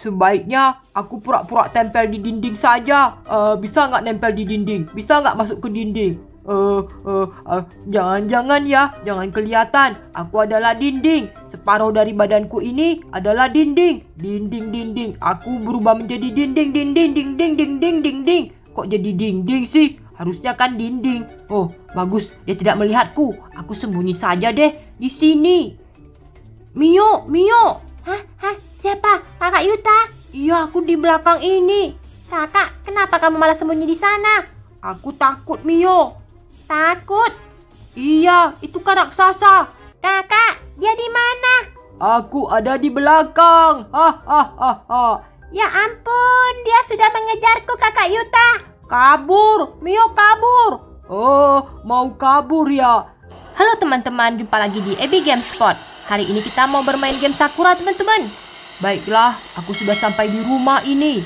Sebaiknya aku pura-pura tempel di dinding saja. Uh, bisa nggak nempel di dinding? Bisa nggak masuk ke dinding? Uh, uh, uh, jangan-jangan ya, jangan kelihatan. Aku adalah dinding. Separuh dari badanku ini adalah dinding. Dinding, dinding. Aku berubah menjadi dinding, dinding, dinding, dinding, dinding. Kok jadi dinding sih? Harusnya kan dinding. Oh, bagus. Dia tidak melihatku. Aku sembunyi saja deh di sini. Mio, Mio. Hah, hah, Siapa? Kakak Yuta? Iya, aku di belakang ini. Kakak, kenapa kamu malah sembunyi di sana? Aku takut, Mio. Takut? Iya, itu kan raksasa. Kakak, dia di mana? Aku ada di belakang. Hahaha. ya ampun, dia sudah mengejarku, Kakak Yuta. Kabur, Mio kabur. Oh, mau kabur ya? Halo teman-teman, jumpa lagi di Ebi Game Spot. Hari ini kita mau bermain game Sakura teman-teman. Baiklah, aku sudah sampai di rumah ini.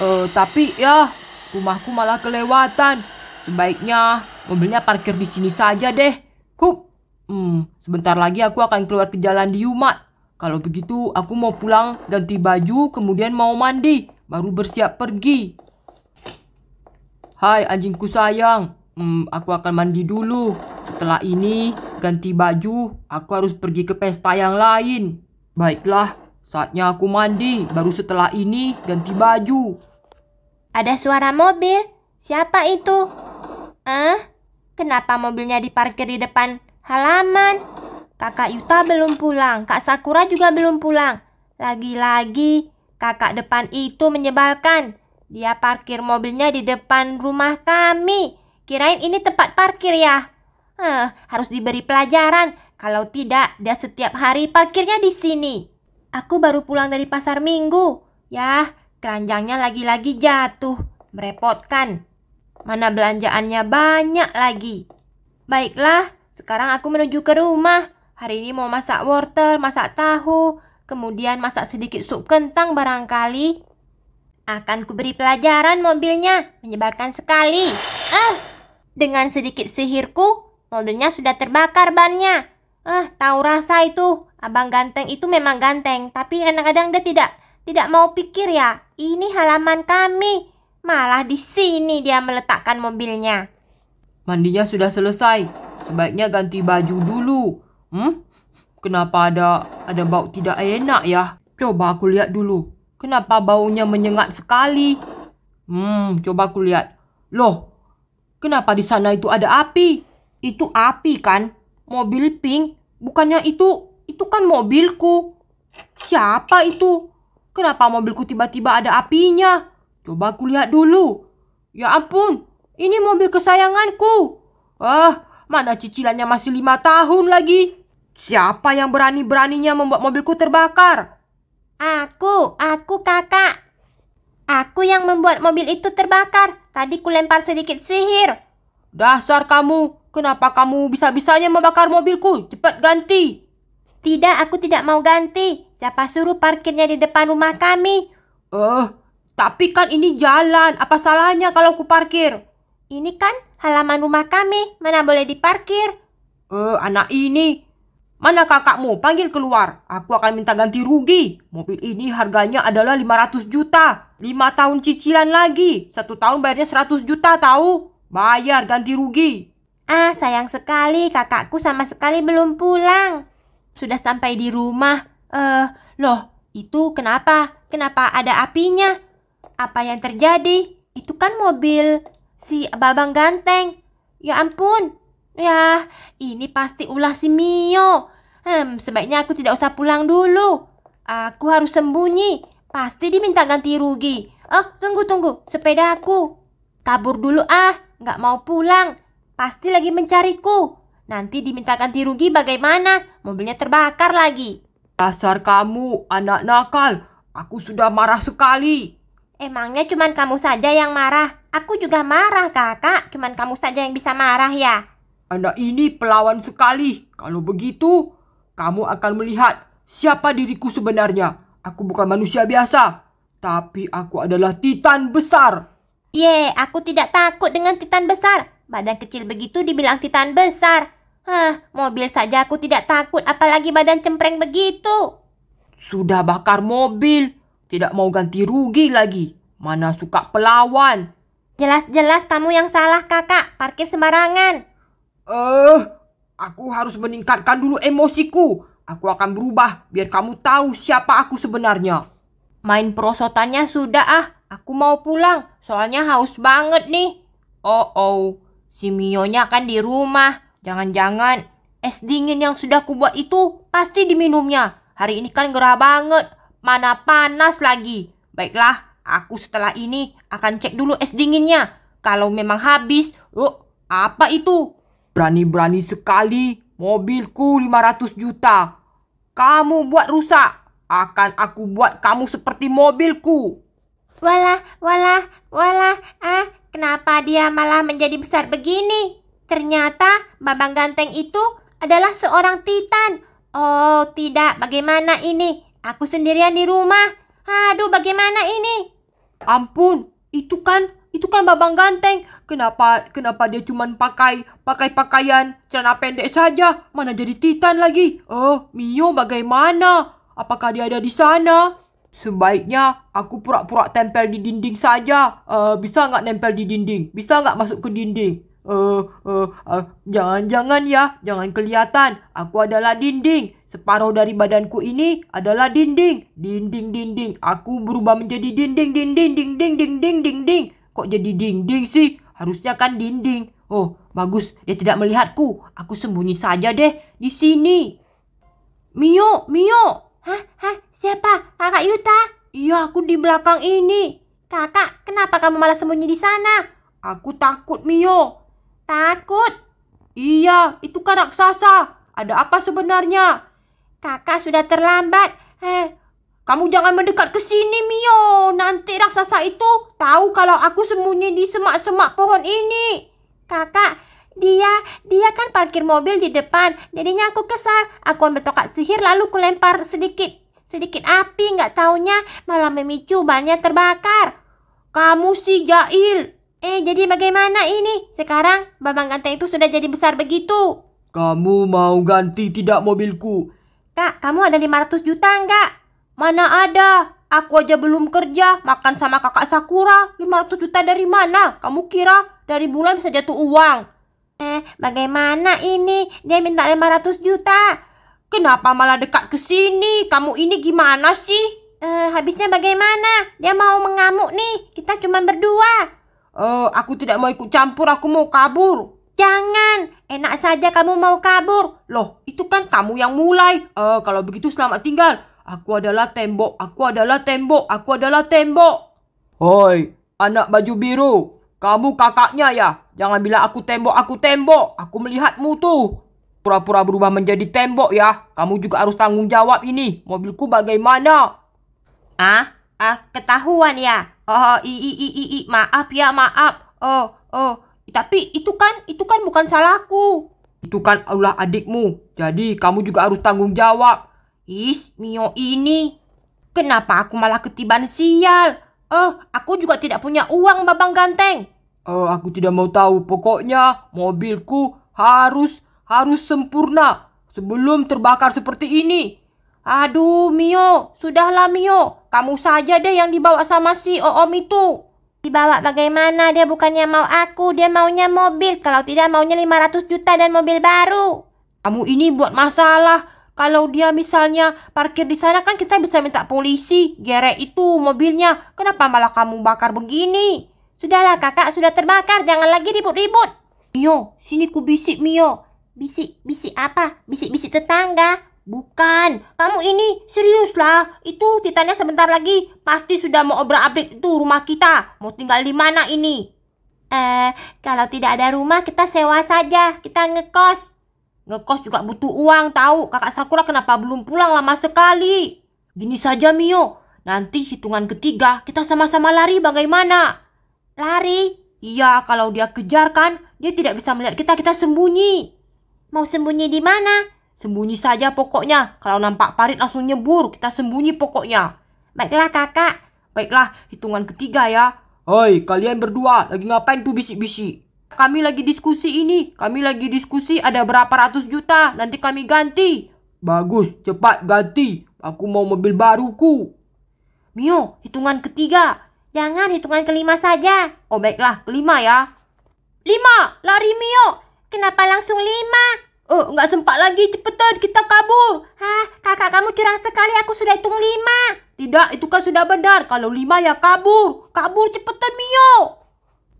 Uh, tapi ya, rumahku malah kelewatan. Sebaiknya mobilnya parkir di sini saja deh. Hup. Hmm, sebentar lagi aku akan keluar ke jalan di Yumat. Kalau begitu, aku mau pulang ganti baju, kemudian mau mandi, baru bersiap pergi. Hai anjingku sayang, hmm, aku akan mandi dulu. Setelah ini, ganti baju, aku harus pergi ke pesta yang lain. Baiklah, Saatnya aku mandi, baru setelah ini ganti baju. Ada suara mobil. Siapa itu? Eh, kenapa mobilnya diparkir di depan halaman? Kakak Yuta belum pulang, Kak Sakura juga belum pulang. Lagi-lagi, kakak depan itu menyebalkan. Dia parkir mobilnya di depan rumah kami. Kirain ini tempat parkir ya. Eh, harus diberi pelajaran. Kalau tidak, dia setiap hari parkirnya di sini. Aku baru pulang dari pasar minggu. Yah, keranjangnya lagi-lagi jatuh. Merepotkan. Mana belanjaannya banyak lagi. Baiklah, sekarang aku menuju ke rumah. Hari ini mau masak wortel, masak tahu, kemudian masak sedikit sup kentang barangkali. Akan kuberi pelajaran mobilnya, menyebarkan sekali. Ah, dengan sedikit sihirku, mobilnya sudah terbakar bannya. Ah, tahu rasa itu. Abang ganteng itu memang ganteng, tapi kadang-kadang dia tidak tidak mau pikir ya. Ini halaman kami. Malah di sini dia meletakkan mobilnya. Mandinya sudah selesai. Sebaiknya ganti baju dulu. Hmm? Kenapa ada ada bau tidak enak ya? Coba aku lihat dulu. Kenapa baunya menyengat sekali? Hmm, coba aku lihat. Loh, kenapa di sana itu ada api? Itu api kan? Mobil pink. Bukannya itu itu kan mobilku. Siapa itu? Kenapa mobilku tiba-tiba ada apinya? Coba aku lihat dulu. Ya ampun, ini mobil kesayanganku. Ah, mana cicilannya masih lima tahun lagi. Siapa yang berani-beraninya membuat mobilku terbakar? Aku, aku kakak. Aku yang membuat mobil itu terbakar. Tadi kulempar sedikit sihir. Dasar kamu, kenapa kamu bisa-bisanya membakar mobilku? Cepat ganti. Tidak, aku tidak mau ganti. Siapa suruh parkirnya di depan rumah kami? Eh, uh, tapi kan ini jalan. Apa salahnya kalau aku parkir? Ini kan halaman rumah kami. Mana boleh diparkir? Eh, uh, anak ini. Mana kakakmu? Panggil keluar. Aku akan minta ganti rugi. Mobil ini harganya adalah 500 juta. 5 tahun cicilan lagi. Satu tahun bayarnya 100 juta tahu? Bayar ganti rugi. Ah, sayang sekali kakakku sama sekali belum pulang. Sudah sampai di rumah. Eh, uh, loh, itu kenapa? Kenapa ada apinya? Apa yang terjadi? Itu kan mobil si Babang Ganteng. Ya ampun. Ya, ini pasti ulah si Mio. Hmm, sebaiknya aku tidak usah pulang dulu. Aku harus sembunyi. Pasti diminta ganti rugi. Eh, tunggu, tunggu. sepedaku. Kabur dulu ah. Nggak mau pulang. Pasti lagi mencariku. Nanti diminta ganti rugi bagaimana? Mobilnya terbakar lagi. Dasar kamu, anak nakal. Aku sudah marah sekali. Emangnya cuman kamu saja yang marah? Aku juga marah, kakak. Cuman kamu saja yang bisa marah ya? Anak ini pelawan sekali. Kalau begitu, kamu akan melihat siapa diriku sebenarnya. Aku bukan manusia biasa. Tapi aku adalah titan besar. Ye, yeah, aku tidak takut dengan titan besar. Badan kecil begitu dibilang titan besar. Hah, mobil saja aku tidak takut apalagi badan cempreng begitu. Sudah bakar mobil, tidak mau ganti rugi lagi. Mana suka pelawan. Jelas-jelas kamu yang salah kakak, parkir sembarangan. Eh, uh, aku harus meningkatkan dulu emosiku. Aku akan berubah biar kamu tahu siapa aku sebenarnya. Main perosotannya sudah ah, aku mau pulang. Soalnya haus banget nih. Oh oh, si Mio-nya kan di rumah. Jangan-jangan es dingin yang sudah kubuat itu pasti diminumnya. Hari ini kan gerah banget, mana panas lagi. Baiklah, aku setelah ini akan cek dulu es dinginnya. Kalau memang habis, loh apa itu? Berani-berani sekali, mobilku 500 juta. Kamu buat rusak, akan aku buat kamu seperti mobilku. Walah, walah, walah, ah, kenapa dia malah menjadi besar begini? Ternyata Babang Ganteng itu adalah seorang titan. Oh, tidak. Bagaimana ini? Aku sendirian di rumah. Aduh, bagaimana ini? Ampun, itu kan itu kan Babang Ganteng. Kenapa kenapa dia cuma pakai pakai pakaian celana pendek saja? Mana jadi titan lagi? Oh, Mio bagaimana? Apakah dia ada di sana? Sebaiknya aku pura-pura tempel di dinding saja. Uh, bisa nggak nempel di dinding? Bisa nggak masuk ke dinding? Eh, eh, eh, jangan-jangan ya, jangan kelihatan. Aku adalah dinding. Separuh dari badanku ini adalah dinding. Dinding, dinding. Aku berubah menjadi dinding, dinding, dinding, dinding, dinding. Kok jadi dinding sih? Harusnya kan dinding. Oh, bagus. Dia tidak melihatku. Aku sembunyi saja deh di sini. Mio, Mio. Hah, hah, siapa? Kakak Yuta? Iya, aku di belakang ini. Kakak, kenapa kamu malah sembunyi di sana? Aku takut, Mio. Takut? Iya, itu kan raksasa. Ada apa sebenarnya? Kakak sudah terlambat. Eh, kamu jangan mendekat ke sini, Mio. Nanti raksasa itu tahu kalau aku sembunyi di semak-semak pohon ini. Kakak, dia, dia kan parkir mobil di depan. Jadinya aku kesal. Aku ambil tongkat sihir lalu kulempar sedikit. Sedikit api, nggak taunya malah memicu bannya terbakar. Kamu sih jahil. Eh, jadi bagaimana ini? Sekarang Bambang Ganteng itu sudah jadi besar begitu. Kamu mau ganti tidak mobilku? Kak, kamu ada 500 juta enggak? Mana ada? Aku aja belum kerja, makan sama kakak Sakura. 500 juta dari mana? Kamu kira dari bulan bisa jatuh uang? Eh, bagaimana ini? Dia minta 500 juta. Kenapa malah dekat ke sini? Kamu ini gimana sih? Eh, habisnya bagaimana? Dia mau mengamuk nih. Kita cuma berdua. Oh, aku tidak mau ikut campur, aku mau kabur. Jangan, enak saja kamu mau kabur. Loh, itu kan kamu yang mulai. Eh, kalau begitu selamat tinggal. Aku adalah tembok, aku adalah tembok, aku adalah tembok. Hoi, anak baju biru. Kamu kakaknya ya? Jangan bilang aku tembok, aku tembok. Aku melihatmu tuh. Pura-pura berubah menjadi tembok ya. Kamu juga harus tanggung jawab ini. Mobilku bagaimana? Ah, Ah, ketahuan ya. Oh, i i i i, i. maaf ya, maaf. Oh, oh. Tapi itu kan itu kan bukan salahku. Itu kan Allah adikmu. Jadi kamu juga harus tanggung jawab. Is, Mio ini. Kenapa aku malah ketiban sial? Oh, aku juga tidak punya uang, Babang Ganteng. Eh, aku tidak mau tahu. Pokoknya mobilku harus harus sempurna sebelum terbakar seperti ini. Aduh, Mio, sudahlah Mio. Kamu saja deh yang dibawa sama si Oom itu. Dibawa bagaimana? Dia bukannya mau aku, dia maunya mobil. Kalau tidak maunya 500 juta dan mobil baru. Kamu ini buat masalah. Kalau dia misalnya parkir di sana kan kita bisa minta polisi. Gerek itu mobilnya. Kenapa malah kamu bakar begini? Sudahlah kakak, sudah terbakar. Jangan lagi ribut-ribut. Mio, sini ku bisik Mio. Bisik, bisik apa? Bisik-bisik tetangga. Bukan, kamu ini seriuslah. Itu Titannya sebentar lagi pasti sudah mau obrak-abrik itu rumah kita. Mau tinggal di mana ini? Eh, kalau tidak ada rumah kita sewa saja. Kita ngekos. Ngekos juga butuh uang, tahu? Kakak Sakura kenapa belum pulang lama sekali? Gini saja, Mio. Nanti hitungan ketiga kita sama-sama lari bagaimana? Lari? Iya, kalau dia kejar kan, dia tidak bisa melihat kita, kita sembunyi. Mau sembunyi di mana? Sembunyi saja pokoknya. Kalau nampak parit langsung nyebur. Kita sembunyi pokoknya. Baiklah kakak. Baiklah, hitungan ketiga ya. Hoi, kalian berdua lagi ngapain tuh bisik-bisik? Kami lagi diskusi ini. Kami lagi diskusi ada berapa ratus juta. Nanti kami ganti. Bagus, cepat ganti. Aku mau mobil baruku. Mio, hitungan ketiga. Jangan hitungan kelima saja. Oh baiklah, kelima ya. Lima, lari Mio. Kenapa langsung lima? Oh, nggak sempat lagi. Cepetan, kita kabur. Hah, kakak kamu curang sekali. Aku sudah hitung lima. Tidak, itu kan sudah benar. Kalau lima ya kabur. Kabur cepetan, Mio.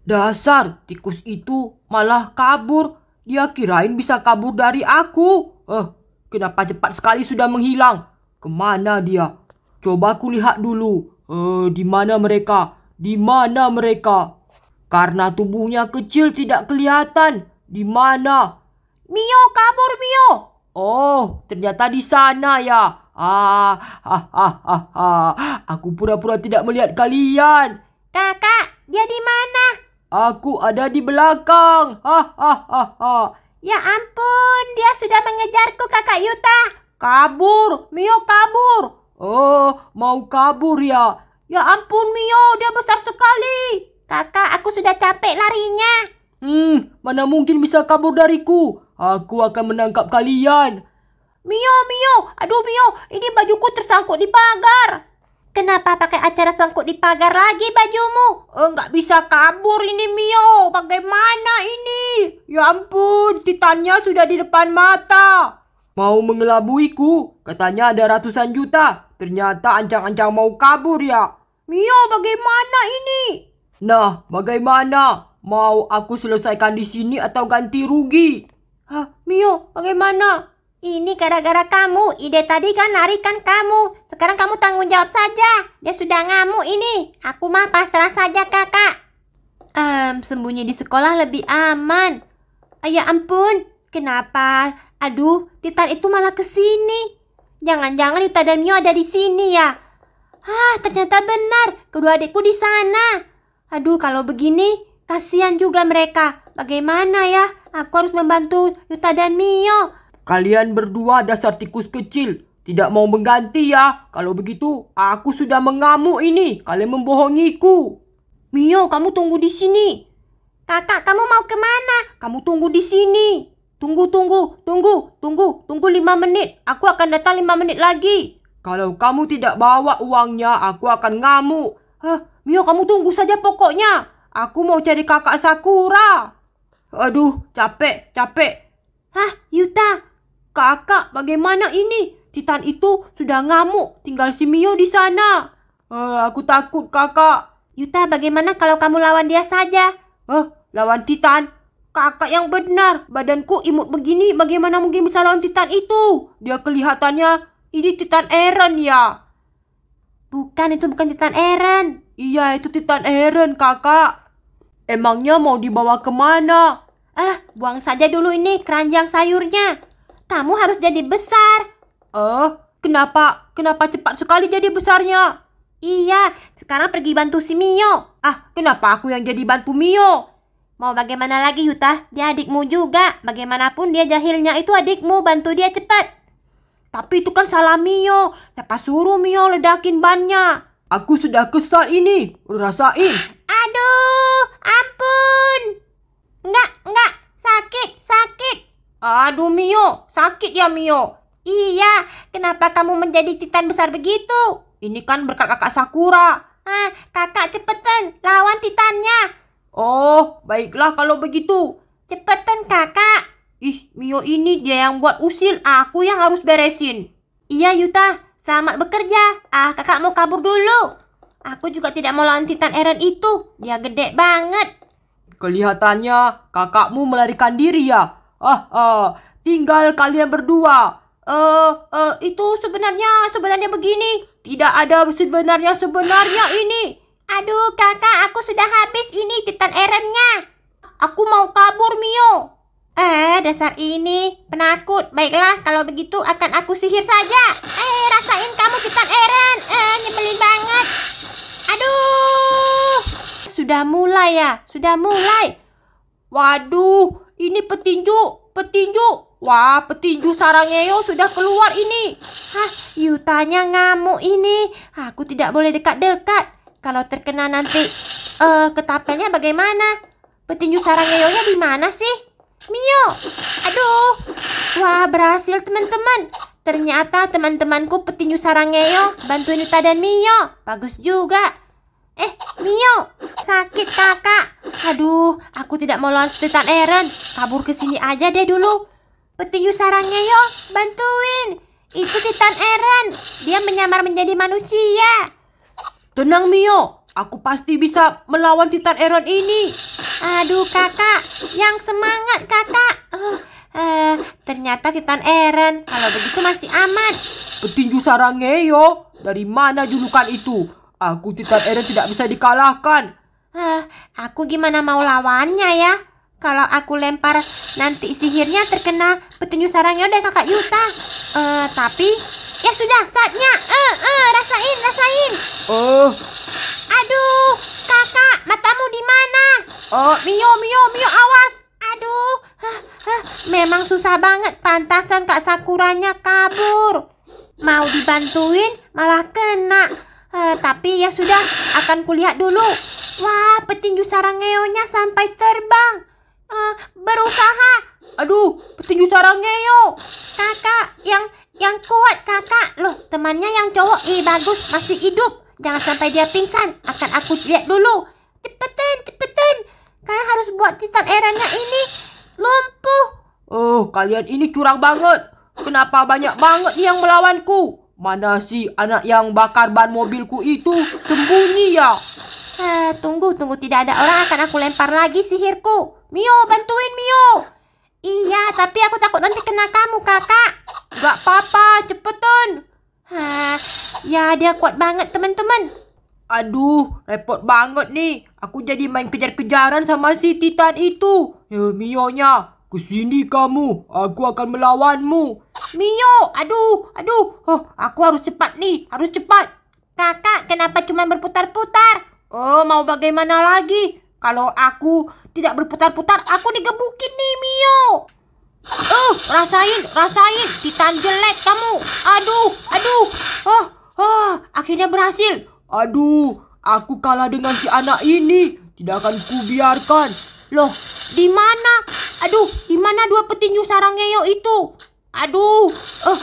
Dasar, tikus itu malah kabur. Dia kirain bisa kabur dari aku. Eh, kenapa cepat sekali sudah menghilang? Kemana dia? Coba aku lihat dulu. Eh, di mana mereka? Di mana mereka? Karena tubuhnya kecil tidak kelihatan. Di mana? Mio kabur Mio. Oh, ternyata di sana ya. Ah, ah, ah, ah, ah. Aku pura-pura tidak melihat kalian. Kakak, dia di mana? Aku ada di belakang. Ah, ah, ah, ah. Ya ampun, dia sudah mengejarku kakak Yuta. Kabur, Mio kabur. Oh, mau kabur ya? Ya ampun Mio, dia besar sekali. Kakak, aku sudah capek larinya. Mana mungkin bisa kabur dariku? Aku akan menangkap kalian. Mio, Mio, aduh Mio, ini bajuku tersangkut di pagar. Kenapa pakai acara sangkut di pagar lagi bajumu? Enggak eh, bisa kabur ini Mio. Bagaimana ini? Ya ampun, titannya sudah di depan mata. Mau mengelabuiku? Katanya ada ratusan juta. Ternyata ancang-ancang mau kabur ya. Mio, bagaimana ini? Nah, bagaimana? Mau aku selesaikan di sini atau ganti rugi? Hah, Mio, bagaimana? Ini gara-gara kamu. Ide tadi kan narikan kamu. Sekarang kamu tanggung jawab saja. Dia sudah ngamuk ini. Aku mah pasrah saja, kakak. Um, sembunyi di sekolah lebih aman. Ah, ya ampun, kenapa? Aduh, Titan itu malah ke sini. Jangan-jangan Yuta dan Mio ada di sini ya. Ah, ternyata benar. Kedua adikku di sana. Aduh, kalau begini, Kasihan juga mereka. Bagaimana ya? Aku harus membantu Yuta dan Mio. Kalian berdua dasar tikus kecil. Tidak mau mengganti ya. Kalau begitu, aku sudah mengamuk ini. Kalian membohongiku. Mio, kamu tunggu di sini. Kakak, kamu mau kemana? Kamu tunggu di sini. Tunggu, tunggu, tunggu, tunggu, tunggu lima menit. Aku akan datang lima menit lagi. Kalau kamu tidak bawa uangnya, aku akan ngamuk. Mio, kamu tunggu saja pokoknya. Aku mau cari kakak Sakura. Aduh, capek, capek. Hah, Yuta? Kakak, bagaimana ini? Titan itu sudah ngamuk, tinggal si Mio di sana. Uh, aku takut, kakak. Yuta, bagaimana kalau kamu lawan dia saja? Eh, uh, lawan Titan? Kakak yang benar, badanku imut begini, bagaimana mungkin bisa lawan Titan itu? Dia kelihatannya, ini Titan Eren ya? Bukan, itu bukan Titan Eren. Iya, itu Titan Eren, kakak. Emangnya mau dibawa kemana? Eh, buang saja dulu ini keranjang sayurnya. Kamu harus jadi besar. Eh, kenapa? Kenapa cepat sekali jadi besarnya? Iya, sekarang pergi bantu si Mio. Ah, kenapa aku yang jadi bantu Mio? Mau bagaimana lagi Yuta? Dia adikmu juga. Bagaimanapun dia jahilnya itu adikmu. Bantu dia cepat. Tapi itu kan salah Mio. Siapa suruh Mio ledakin bannya? Aku sudah kesal ini. Rasain. Aduh, ampun. Enggak, enggak. Sakit, sakit. Aduh, Mio. Sakit ya, Mio. Iya, kenapa kamu menjadi titan besar begitu? Ini kan berkat kakak Sakura. Ah, kakak cepetan lawan titannya. Oh, baiklah kalau begitu. Cepetan kakak. Ih, Mio ini dia yang buat usil. Aku yang harus beresin. Iya, Yuta. Selamat bekerja. Ah, kakak mau kabur dulu. Aku juga tidak mau lawan Titan Eren itu. Dia gede banget. Kelihatannya kakakmu melarikan diri ya. Ah, ah tinggal kalian berdua. Eh, uh, uh, itu sebenarnya sebenarnya begini. Tidak ada sebenarnya sebenarnya ini. Aduh, kakak, aku sudah habis ini Titan Erennya. Aku mau kabur, Mio. Eh, dasar ini penakut. Baiklah, kalau begitu akan aku sihir saja. Eh ngatain kamu depan Eren. Eh, nyebelin banget. Aduh. Sudah mulai ya, sudah mulai. Waduh, ini petinju, petinju. Wah, petinju sarangnya yo sudah keluar ini. Hah, Yutanya ngamuk ini. Aku tidak boleh dekat-dekat. Kalau terkena nanti eh uh, ketapelnya bagaimana? Petinju Sarangeonya di mana sih? Mio. Aduh. Wah, berhasil teman-teman. Ternyata teman-temanku petinju yo, bantuin Uta dan Mio. Bagus juga. Eh, Mio, sakit kakak. Aduh, aku tidak mau lawan setitan Eren. Kabur ke sini aja deh dulu. Petinju yo, bantuin. Itu Titan Eren. Dia menyamar menjadi manusia. Tenang Mio, aku pasti bisa melawan Titan Eren ini. Aduh kakak, yang semangat kakak. Uh, Eh, ternyata Titan Eren. Kalau begitu masih aman. Petinju Sarangeyo, dari mana julukan itu? Aku Titan Eren tidak bisa dikalahkan. Eh, aku gimana mau lawannya ya? Kalau aku lempar nanti sihirnya terkena petinju Sarangeyo dan kakak Yuta. Eh, tapi ya sudah saatnya. Eh, eh, rasain, rasain. Eh. Aduh, kakak, matamu di mana? Oh, Mio, Mio, Mio, awas memang susah banget pantasan Kak Sakuranya kabur. Mau dibantuin malah kena. uh, tapi ya sudah, akan kulihat dulu. Wah, petinju sarangeonya sampai terbang. uh, berusaha. Aduh, petinju sarangeo. Kakak yang yang kuat kakak. Loh, temannya yang cowok eh bagus, masih hidup. Jangan sampai dia pingsan. Akan aku lihat dulu. Cepetan, cepetan. Kalian harus buat titan eranya ini Oh, kalian ini curang banget. Kenapa banyak banget yang melawanku? Mana sih anak yang bakar ban mobilku itu sembunyi ya? Eh, tunggu, tunggu. Tidak ada orang akan aku lempar lagi sihirku. Mio, bantuin Mio. Iya, tapi aku takut nanti kena kamu, kakak. Gak apa-apa, cepetan. Ha eh, ya dia kuat banget, teman-teman. Aduh, repot banget nih. Aku jadi main kejar-kejaran sama si Titan itu. Ya, Mio-nya. Kesini kamu, aku akan melawanmu. Mio, aduh, aduh. Oh, aku harus cepat nih, harus cepat. Kakak, kenapa cuma berputar-putar? Oh, mau bagaimana lagi? Kalau aku tidak berputar-putar, aku digebukin nih, Mio. Uh, rasain, rasain. Titan jelek kamu. Aduh, aduh. Oh, oh, akhirnya berhasil. Aduh, aku kalah dengan si anak ini. Tidak akan kubiarkan. Loh, di mana? Aduh, di mana dua petinju sarang ngeyo itu? Aduh, eh,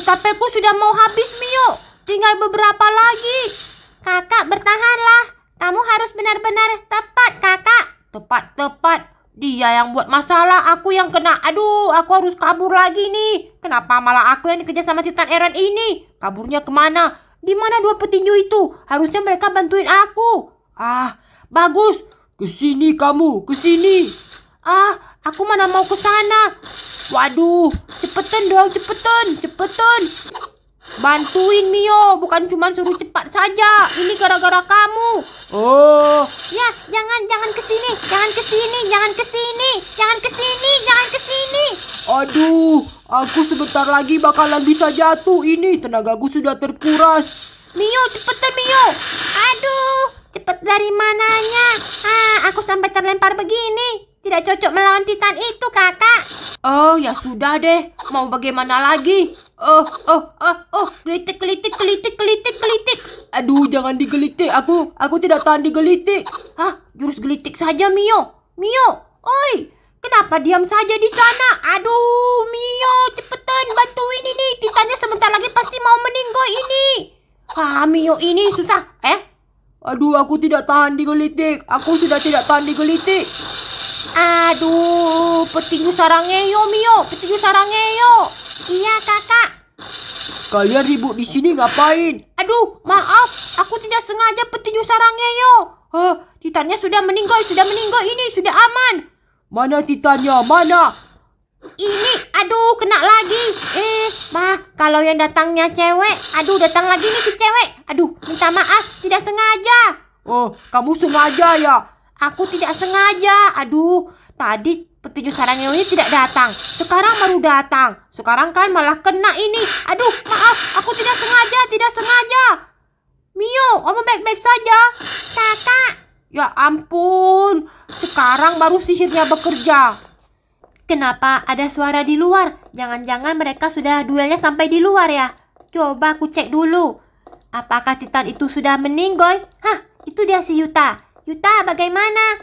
ketapelku sudah mau habis, Mio. Tinggal beberapa lagi. Kakak, bertahanlah. Kamu harus benar-benar tepat, kakak. Tepat, tepat. Dia yang buat masalah, aku yang kena. Aduh, aku harus kabur lagi nih. Kenapa malah aku yang dikejar sama Titan Eren ini? Kaburnya kemana? Di mana dua petinju itu? Harusnya mereka bantuin aku. Ah, bagus. Kesini kamu, kesini. Ah, aku mana mau ke sana. Waduh, cepetan dong, cepetan, cepetan. Bantuin Mio, bukan cuma suruh cepat saja. Ini gara-gara kamu. Oh. Ya, jangan, jangan ke sini jangan ke sini jangan ke sini jangan ke sini jangan ke sini Aduh, aku sebentar lagi bakalan bisa jatuh ini. Tenagaku sudah terkuras. Mio, cepetan Mio. Aduh, cepet dari mananya? aku sampai terlempar begini. Tidak cocok melawan Titan itu, kakak. Oh, ya sudah deh. Mau bagaimana lagi? Oh, oh, oh, oh. Gelitik, gelitik, gelitik, gelitik, gelitik. Aduh, jangan digelitik. Aku, aku tidak tahan digelitik. Hah, jurus gelitik saja, Mio. Mio, oi. Kenapa diam saja di sana? Aduh, Mio, cepetan bantuin ini. Titannya sebentar lagi pasti mau meninggal ini. Ah, Mio ini susah. Eh, Aduh, aku tidak tahan digelitik. Aku sudah tidak tahan digelitik. Aduh, petinggi sarangnya yo Mio, Petinggi sarangnya yo. Iya, Kakak. Kalian ribut di sini ngapain? Aduh, maaf, aku tidak sengaja petinju sarangnya yo. huh eh, titannya sudah meninggal, sudah meninggal ini, sudah aman. Mana titannya? Mana? Ini, aduh, kena lagi. Eh, mah, kalau yang datangnya cewek, aduh, datang lagi nih si cewek. Aduh, minta maaf, tidak sengaja. Oh, kamu sengaja ya? Aku tidak sengaja. Aduh, tadi petunjuk sarangnya ini tidak datang. Sekarang baru datang. Sekarang kan malah kena ini. Aduh, maaf, aku tidak sengaja, tidak sengaja. Mio, kamu baik-baik saja. Kakak. Ya ampun, sekarang baru sihirnya bekerja. Kenapa ada suara di luar? Jangan-jangan mereka sudah duelnya sampai di luar ya? Coba aku cek dulu. Apakah Titan itu sudah meninggal? Hah, itu dia si Yuta. Yuta, bagaimana?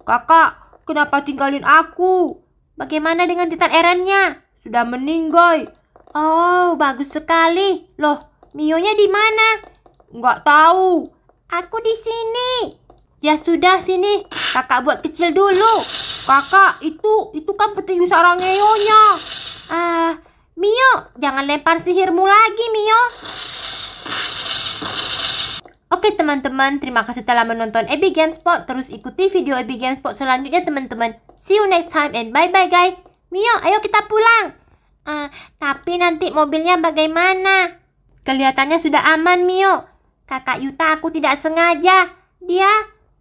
Kakak, kenapa tinggalin aku? Bagaimana dengan Titan Erannya? Sudah meninggal. Oh, bagus sekali. Loh, Mio-nya di mana? Nggak tahu. Aku di sini. Ya sudah sini, kakak buat kecil dulu. Kakak, itu itu kan petinju sarang ngeyonya. Ah, uh, Mio, jangan lempar sihirmu lagi, Mio. Oke teman-teman, terima kasih telah menonton Ebi Gamespot. Terus ikuti video Ebi Gamespot selanjutnya teman-teman. See you next time and bye-bye guys. Mio, ayo kita pulang. Uh, tapi nanti mobilnya bagaimana? Kelihatannya sudah aman, Mio. Kakak Yuta aku tidak sengaja. Dia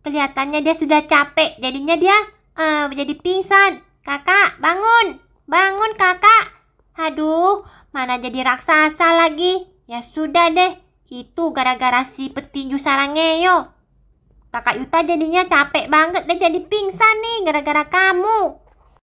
Kelihatannya dia sudah capek, jadinya dia uh, eh, menjadi pingsan. Kakak, bangun! Bangun, kakak! Aduh, mana jadi raksasa lagi? Ya sudah deh, itu gara-gara si petinju yo. Kakak Yuta jadinya capek banget dan jadi pingsan nih gara-gara kamu.